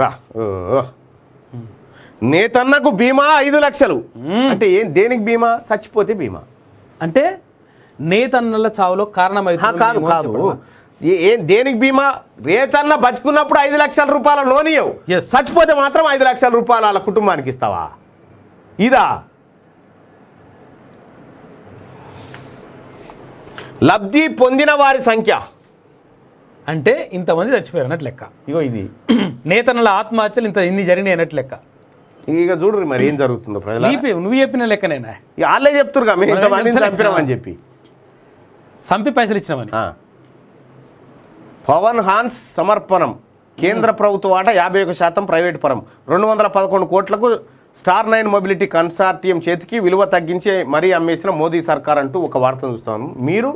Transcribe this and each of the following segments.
రా నేతన్నకు బీమా ఐదు లక్షలు అంటే ఏం దేనికి బీమా చచ్చిపోతే బీమా అంటే నేతన్నల చావులో కారణమైతే కాదు కాదు ఏం దేనికి బీమా రేతన్న బతుకున్నప్పుడు ఐదు లక్షల రూపాయల లోన్ ఇవ్వవు చచ్చిపోతే మాత్రం ఐదు లక్షల రూపాయలు వాళ్ళ కుటుంబానికి ఇస్తావా ఇదా లబ్ధి పొందిన వారి సంఖ్య అంటే ఇంతమంది చచ్చిపోయారు అన్నట్టు లెక్క ఇగో ఇది నేతనుల ఆత్మహత్యలు ఇంత ఇన్ని జరిగినాయి అన్నట్టు లెక్క ఇక చూడరు మరి ఏం జరుగుతుందో ప్రజలు నువ్వు చెప్పిన లెక్కనేనా వాళ్ళే చెప్తారు కదా చెప్పి చంపి పైసలు ఇచ్చినామని పవన్ హాన్స్ సమర్పణం కేంద్ర ప్రభుత్వ ఆట యాభై ఒక శాతం ప్రైవేట్ పరం రెండు వందల పదకొండు కోట్లకు స్టార్ నైన్ మొబిలిటీ కన్సార్టియం చేతికి విలువ తగ్గించి మరీ అమ్మేసిన మోదీ సర్కార్ అంటూ ఒక వార్త చూస్తాను మీరు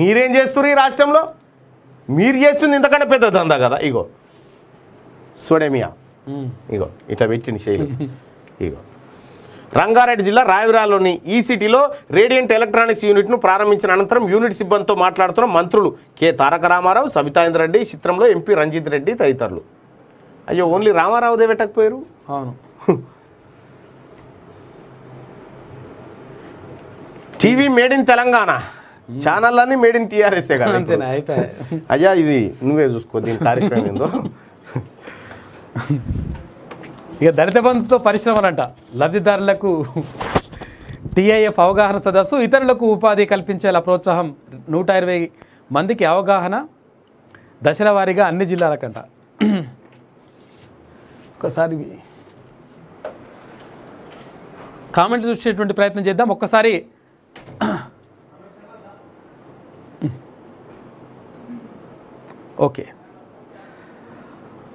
మీరేం చేస్తున్నారు ఈ రాష్ట్రంలో మీరు చేస్తుంది ఇంతకంటే పెద్ద దందా కదా ఇగో సోడేమియా ఇగో ఇట్లా పెట్టింది శైలి ఇగో రంగారెడ్డి జిల్లా రాయవరాలోని ఈ సిటీలో రేడియంట్ ఎలక్ట్రానిక్స్ యూనిట్ను ప్రారంభించిన అనంతరం యూనిట్ సిబ్బందితో మాట్లాడుతున్న మంత్రులు కె తారక రామారావు సబితాయింద్ర రెడ్డి చిత్రంలో ఎంపీ రంజిత్ రెడ్డి తదితరులు అయ్యో ఓన్లీ రామారావుదే పెట్టకపోయారు అవును TV made in Telangana channel అన్ని మేడ్ ఇన్ టీఆర్ఎస్ కదా అయ్యా ఇది నువ్వే చూసుకో దీని కార్యక్రమం ఏందో ఇక దళిత బంధుతో పరిశ్రమలంట లబ్ధిదారులకు టీఐఎఫ్ అవగాహన సదస్సు ఇతరులకు ఉపాధి కల్పించేలా ప్రోత్సాహం నూట ఇరవై మందికి అవగాహన దశల వారీగా అన్ని జిల్లాలకంట ఒకసారి కామెంట్ చూసేటువంటి ప్రయత్నం చేద్దాం ఒక్కసారి ఓకే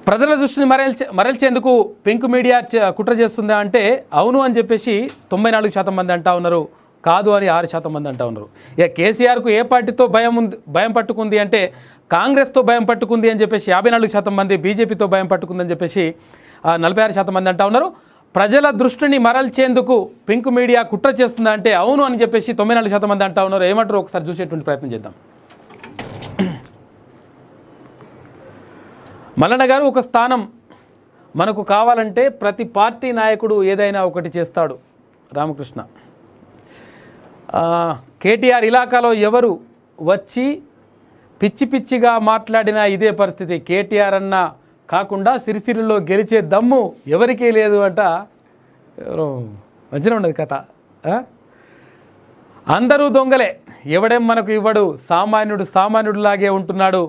ప్రజల దృష్టిని మరల్చే మరల్చేందుకు పెంకు మీడియా కుట్ర చేస్తుందా అంటే అవును అని చెప్పేసి తొంభై నాలుగు శాతం మంది అంటా ఉన్నారు కాదు అని ఆరు శాతం మంది అంటా ఉన్నారు ఇక కేసీఆర్కు ఏ పార్టీతో భయం ఉంది భయం పట్టుకుంది అంటే కాంగ్రెస్తో భయం పట్టుకుంది అని చెప్పేసి యాభై నాలుగు శాతం మంది బీజేపీతో భయం పట్టుకుందని చెప్పేసి నలభై ఆరు శాతం మంది అంటా ఉన్నారు ప్రజల దృష్టిని మరల్చేందుకు పింక్ మీడియా కుట్ర చేస్తుందా అంటే అవును అని చెప్పేసి తొంభై నాలుగు శాతం మంది అంటా ఉన్నారు ఏమంటారు ఒకసారి చూసేటువంటి ప్రయత్నం చేద్దాం మల్లన్న గారు ఒక స్థానం మనకు కావాలంటే ప్రతి పార్టీ నాయకుడు ఏదైనా ఒకటి చేస్తాడు రామకృష్ణ కేటీఆర్ ఇలాకాలో ఎవరు వచ్చి పిచ్చి పిచ్చిగా మాట్లాడిన ఇదే పరిస్థితి కేటీఆర్ అన్న కాకుండా సిరిసిరిలో గెలిచే దమ్ము ఎవరికీ లేదు అంట ఎవరో మంచిగా ఉండదు కథ అందరూ దొంగలే ఎవడేం మనకు ఇవ్వడు సామాన్యుడు సామాన్యుడిలాగే ఉంటున్నాడు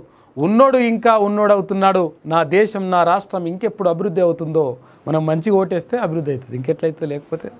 ఉన్నోడు ఇంకా ఉన్నోడవుతున్నాడు నా దేశం నా రాష్ట్రం ఇంకెప్పుడు అభివృద్ధి అవుతుందో మనం మంచిగా ఓటేస్తే అభివృద్ధి అవుతుంది ఇంకెట్లయితే లేకపోతే